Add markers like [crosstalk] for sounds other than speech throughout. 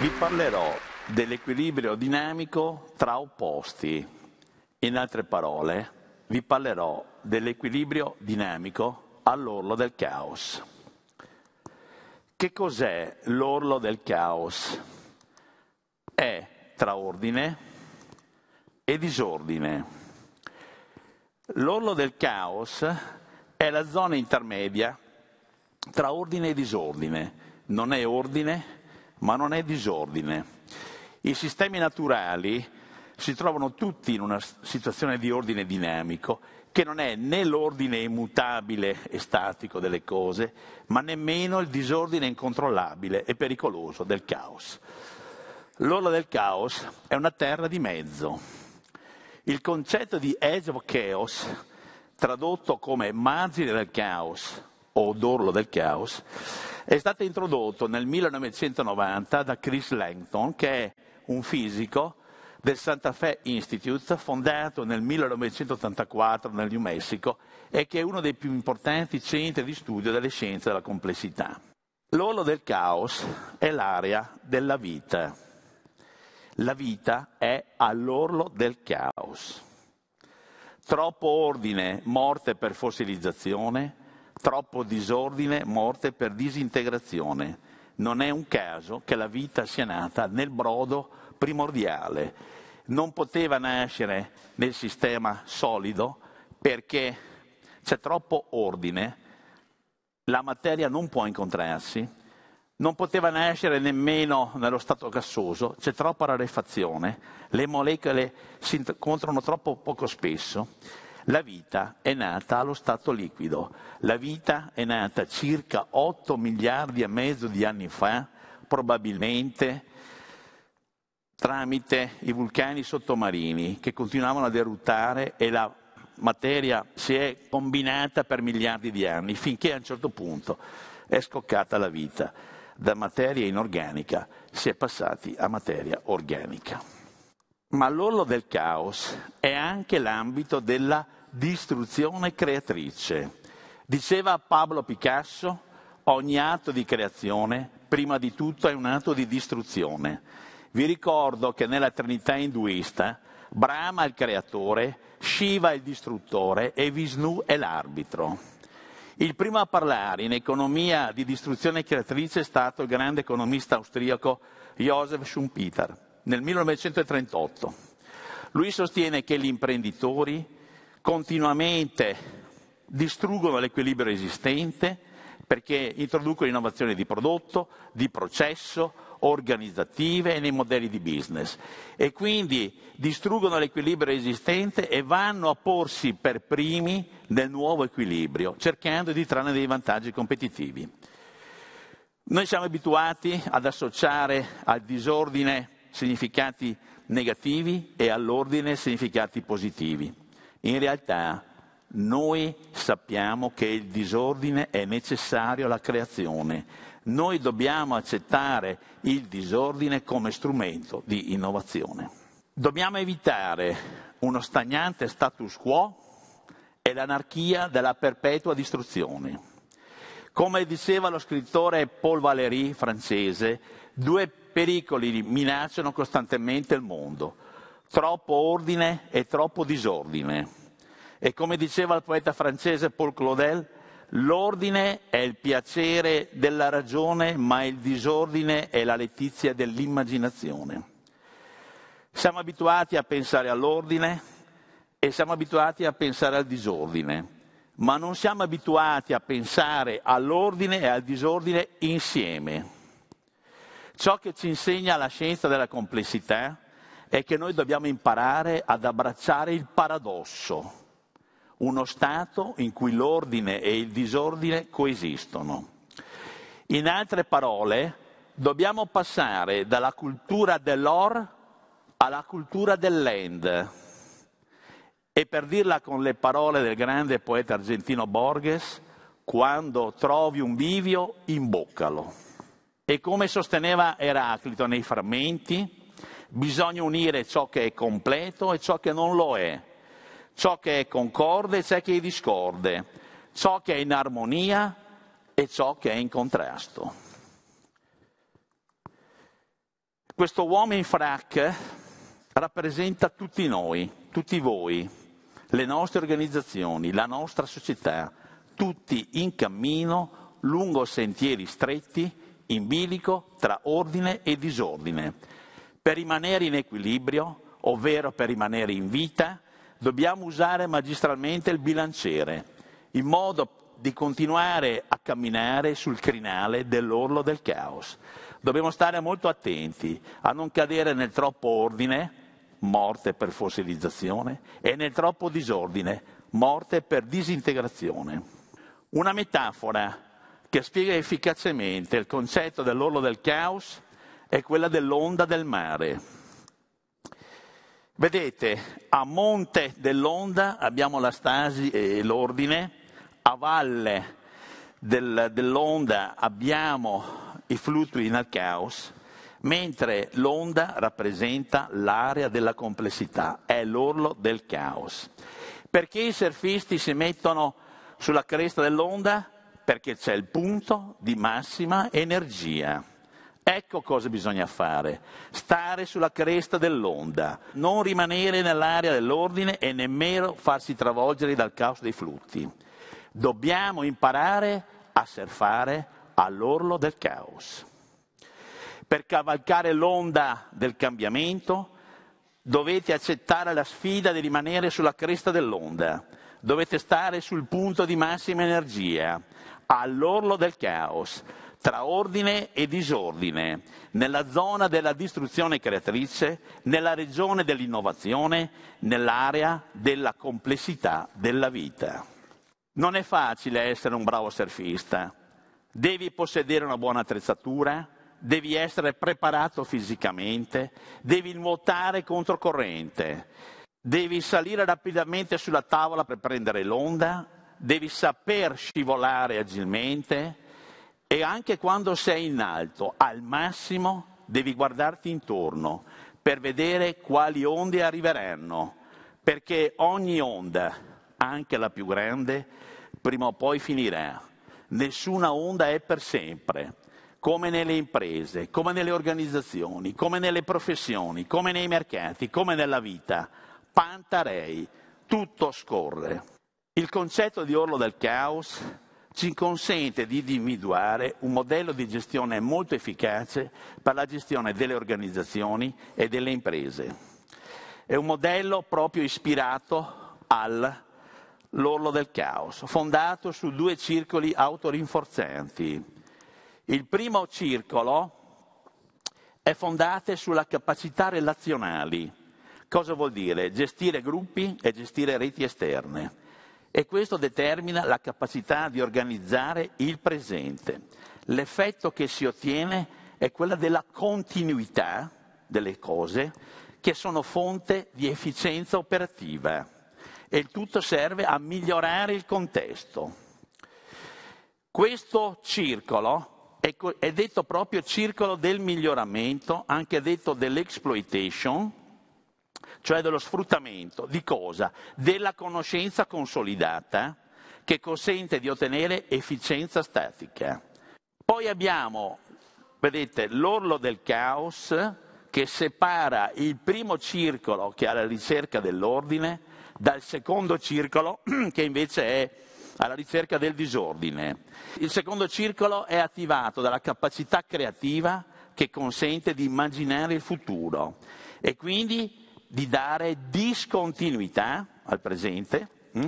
Vi parlerò dell'equilibrio dinamico tra opposti. In altre parole, vi parlerò dell'equilibrio dinamico all'orlo del caos. Che cos'è l'orlo del caos? È tra ordine e disordine. L'orlo del caos è la zona intermedia tra ordine e disordine. Non è ordine, ma non è disordine. I sistemi naturali si trovano tutti in una situazione di ordine dinamico che non è né l'ordine immutabile e statico delle cose, ma nemmeno il disordine incontrollabile e pericoloso del caos. L'orlo del caos è una terra di mezzo il concetto di edge of chaos, tradotto come margine del caos o d'orlo del caos, è stato introdotto nel 1990 da Chris Langton, che è un fisico del Santa Fe Institute, fondato nel 1984 nel New Mexico e che è uno dei più importanti centri di studio delle scienze della complessità. L'orlo del caos è l'area della vita la vita è all'orlo del caos. Troppo ordine, morte per fossilizzazione, troppo disordine, morte per disintegrazione. Non è un caso che la vita sia nata nel brodo primordiale. Non poteva nascere nel sistema solido perché c'è troppo ordine, la materia non può incontrarsi, non poteva nascere nemmeno nello stato gassoso, c'è troppa rarefazione, le molecole si incontrano troppo poco spesso. La vita è nata allo stato liquido, la vita è nata circa 8 miliardi e mezzo di anni fa, probabilmente tramite i vulcani sottomarini che continuavano a eruttare e la materia si è combinata per miliardi di anni, finché a un certo punto è scoccata la vita. Da materia inorganica si è passati a materia organica. Ma l'orlo del caos è anche l'ambito della distruzione creatrice. Diceva Pablo Picasso, ogni atto di creazione prima di tutto è un atto di distruzione. Vi ricordo che nella Trinità induista Brahma è il creatore, Shiva è il distruttore e Vishnu è l'arbitro. Il primo a parlare in economia di distruzione creatrice è stato il grande economista austriaco Joseph Schumpeter nel 1938. Lui sostiene che gli imprenditori continuamente distruggono l'equilibrio esistente perché introducono innovazioni di prodotto, di processo, organizzative e nei modelli di business e quindi distruggono l'equilibrio esistente e vanno a porsi per primi nel nuovo equilibrio, cercando di trarne dei vantaggi competitivi. Noi siamo abituati ad associare al disordine significati negativi e all'ordine significati positivi. In realtà noi sappiamo che il disordine è necessario alla creazione noi dobbiamo accettare il disordine come strumento di innovazione. Dobbiamo evitare uno stagnante status quo e l'anarchia della perpetua distruzione. Come diceva lo scrittore Paul Valéry, francese, due pericoli minacciano costantemente il mondo, troppo ordine e troppo disordine. E come diceva il poeta francese Paul Claudel, L'ordine è il piacere della ragione, ma il disordine è la letizia dell'immaginazione. Siamo abituati a pensare all'ordine e siamo abituati a pensare al disordine, ma non siamo abituati a pensare all'ordine e al disordine insieme. Ciò che ci insegna la scienza della complessità è che noi dobbiamo imparare ad abbracciare il paradosso uno Stato in cui l'ordine e il disordine coesistono. In altre parole, dobbiamo passare dalla cultura dell'or alla cultura dell'end. E per dirla con le parole del grande poeta argentino Borges, quando trovi un bivio, imboccalo. E come sosteneva Eraclito nei frammenti, bisogna unire ciò che è completo e ciò che non lo è, ciò che è concorde e ciò che è discorde, ciò che è in armonia e ciò che è in contrasto. Questo uomo in frac rappresenta tutti noi, tutti voi, le nostre organizzazioni, la nostra società, tutti in cammino lungo sentieri stretti, in bilico tra ordine e disordine, per rimanere in equilibrio, ovvero per rimanere in vita, dobbiamo usare magistralmente il bilanciere, in modo di continuare a camminare sul crinale dell'orlo del caos. Dobbiamo stare molto attenti a non cadere nel troppo ordine, morte per fossilizzazione, e nel troppo disordine, morte per disintegrazione. Una metafora che spiega efficacemente il concetto dell'orlo del caos è quella dell'onda del mare. Vedete, a monte dell'onda abbiamo la stasi e l'ordine, a valle del, dell'onda abbiamo i flutti nel caos, mentre l'onda rappresenta l'area della complessità, è l'orlo del caos. Perché i surfisti si mettono sulla cresta dell'onda? Perché c'è il punto di massima energia. Ecco cosa bisogna fare, stare sulla cresta dell'onda, non rimanere nell'area dell'ordine e nemmeno farsi travolgere dal caos dei flutti. Dobbiamo imparare a surfare all'orlo del caos. Per cavalcare l'onda del cambiamento dovete accettare la sfida di rimanere sulla cresta dell'onda, dovete stare sul punto di massima energia, all'orlo del caos tra ordine e disordine, nella zona della distruzione creatrice, nella regione dell'innovazione, nell'area della complessità della vita. Non è facile essere un bravo surfista. Devi possedere una buona attrezzatura, devi essere preparato fisicamente, devi nuotare controcorrente, devi salire rapidamente sulla tavola per prendere l'onda, devi saper scivolare agilmente, e anche quando sei in alto, al massimo devi guardarti intorno per vedere quali onde arriveranno, perché ogni onda, anche la più grande, prima o poi finirà. Nessuna onda è per sempre, come nelle imprese, come nelle organizzazioni, come nelle professioni, come nei mercati, come nella vita. Pantarei, tutto scorre. Il concetto di orlo del caos ci consente di individuare un modello di gestione molto efficace per la gestione delle organizzazioni e delle imprese. È un modello proprio ispirato all'orlo del caos, fondato su due circoli autorinforzanti. Il primo circolo è fondato sulla capacità relazionali. Cosa vuol dire? Gestire gruppi e gestire reti esterne e questo determina la capacità di organizzare il presente. L'effetto che si ottiene è quello della continuità delle cose che sono fonte di efficienza operativa e il tutto serve a migliorare il contesto. Questo circolo è detto proprio circolo del miglioramento, anche detto dell'exploitation, cioè dello sfruttamento di cosa? Della conoscenza consolidata che consente di ottenere efficienza statica. Poi abbiamo, vedete, l'orlo del caos che separa il primo circolo che è alla ricerca dell'ordine dal secondo circolo [clears throat] che invece è alla ricerca del disordine. Il secondo circolo è attivato dalla capacità creativa che consente di immaginare il futuro e quindi di dare discontinuità al presente, mm,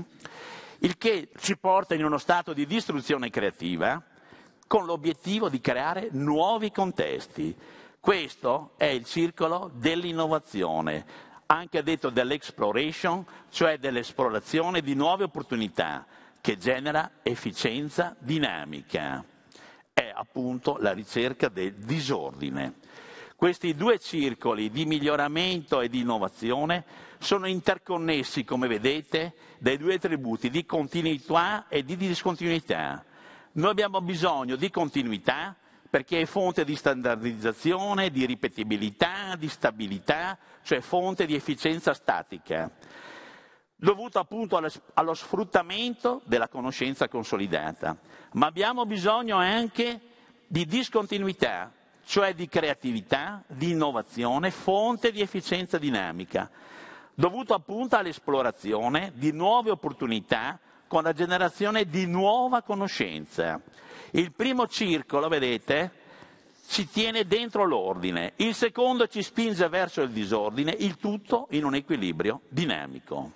il che ci porta in uno stato di distruzione creativa con l'obiettivo di creare nuovi contesti. Questo è il circolo dell'innovazione, anche detto dell'exploration, cioè dell'esplorazione di nuove opportunità che genera efficienza dinamica. È appunto la ricerca del disordine. Questi due circoli di miglioramento e di innovazione sono interconnessi, come vedete, dai due attributi di continuità e di discontinuità. Noi abbiamo bisogno di continuità perché è fonte di standardizzazione, di ripetibilità, di stabilità, cioè fonte di efficienza statica, dovuta appunto allo sfruttamento della conoscenza consolidata. Ma abbiamo bisogno anche di discontinuità, cioè di creatività, di innovazione, fonte di efficienza dinamica, dovuto appunto all'esplorazione di nuove opportunità con la generazione di nuova conoscenza. Il primo circolo, vedete, ci tiene dentro l'ordine, il secondo ci spinge verso il disordine, il tutto in un equilibrio dinamico.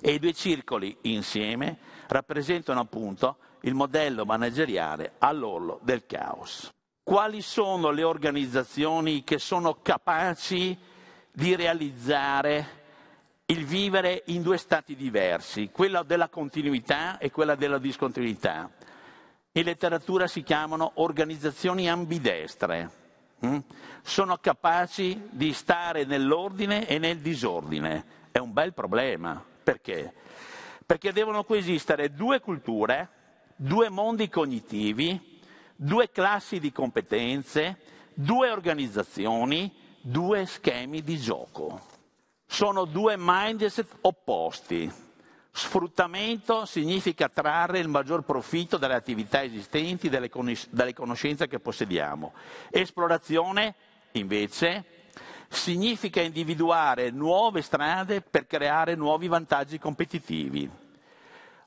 E i due circoli insieme rappresentano appunto il modello manageriale all'orlo del caos quali sono le organizzazioni che sono capaci di realizzare il vivere in due stati diversi, quella della continuità e quella della discontinuità. In letteratura si chiamano organizzazioni ambidestre, hm? sono capaci di stare nell'ordine e nel disordine. È un bel problema. Perché? Perché devono coesistere due culture, due mondi cognitivi due classi di competenze, due organizzazioni, due schemi di gioco. Sono due mindset opposti. Sfruttamento significa trarre il maggior profitto dalle attività esistenti, dalle, conos- dalle conoscenze che possediamo. Esplorazione, invece, significa individuare nuove strade per creare nuovi vantaggi competitivi.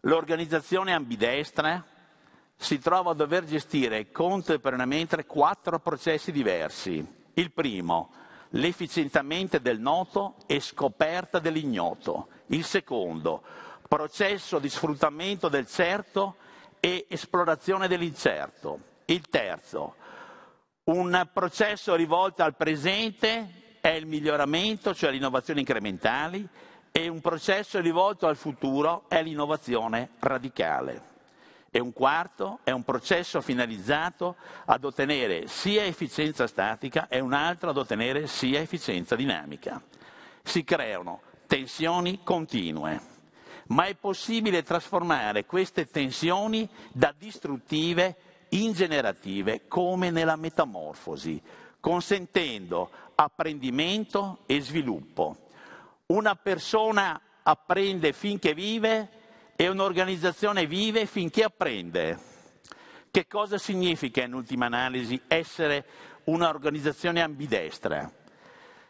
L'organizzazione ambidestra si trova a dover gestire contemporaneamente quattro processi diversi. Il primo, l'efficientamento del noto e scoperta dell'ignoto. Il secondo, processo di sfruttamento del certo e esplorazione dell'incerto. Il terzo, un processo rivolto al presente è il miglioramento, cioè le innovazioni incrementali, e un processo rivolto al futuro è l'innovazione radicale. E un quarto è un processo finalizzato ad ottenere sia efficienza statica e un altro ad ottenere sia efficienza dinamica. Si creano tensioni continue, ma è possibile trasformare queste tensioni da distruttive in generative, come nella metamorfosi, consentendo apprendimento e sviluppo. Una persona apprende finché vive e un'organizzazione vive finché apprende. Che cosa significa in ultima analisi essere un'organizzazione ambidestra?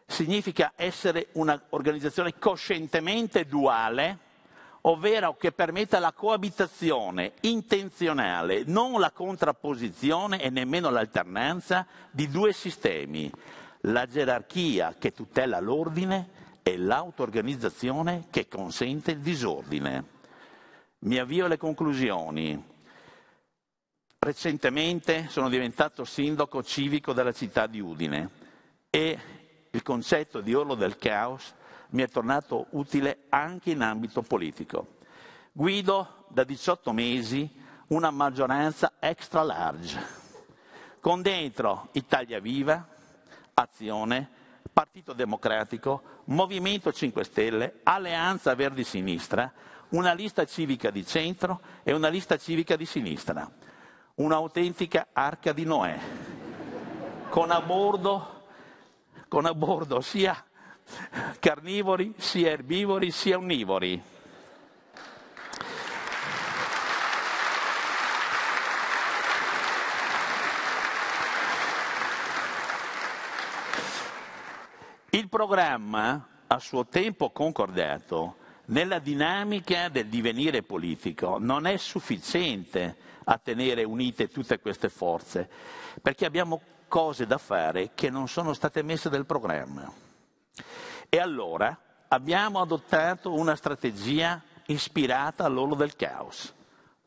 Significa essere un'organizzazione coscientemente duale, ovvero che permetta la coabitazione intenzionale, non la contrapposizione e nemmeno l'alternanza di due sistemi, la gerarchia che tutela l'ordine e l'autoorganizzazione che consente il disordine. Mi avvio alle conclusioni. Recentemente sono diventato sindaco civico della città di Udine e il concetto di orlo del caos mi è tornato utile anche in ambito politico. Guido da 18 mesi una maggioranza extra large, con dentro Italia Viva, Azione, Partito Democratico, Movimento 5 Stelle, Alleanza Verdi Sinistra, una lista civica di centro e una lista civica di sinistra, un'autentica arca di Noè, con a bordo, con a bordo sia carnivori, sia erbivori, sia onnivori. Il programma, a suo tempo concordato, nella dinamica del divenire politico non è sufficiente a tenere unite tutte queste forze, perché abbiamo cose da fare che non sono state messe nel programma. E allora abbiamo adottato una strategia ispirata all'olo del caos,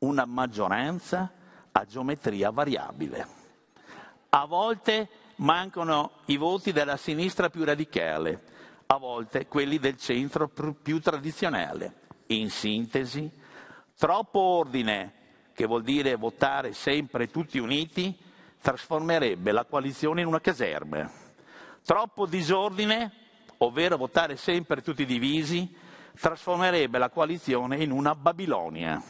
una maggioranza a geometria variabile. A volte mancano i voti della sinistra più radicale, a volte quelli del centro più tradizionale. In sintesi, troppo ordine, che vuol dire votare sempre tutti uniti, trasformerebbe la coalizione in una caserma. Troppo disordine, ovvero votare sempre tutti divisi, trasformerebbe la coalizione in una Babilonia.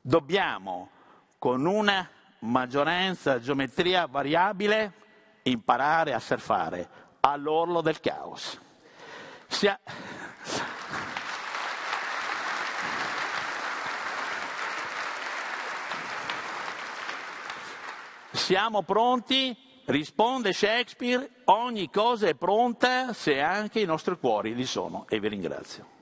Dobbiamo, con una maggioranza a geometria variabile, imparare a surfare all'orlo del caos. Stia... Siamo pronti? Risponde Shakespeare, ogni cosa è pronta se anche i nostri cuori li sono. E vi ringrazio.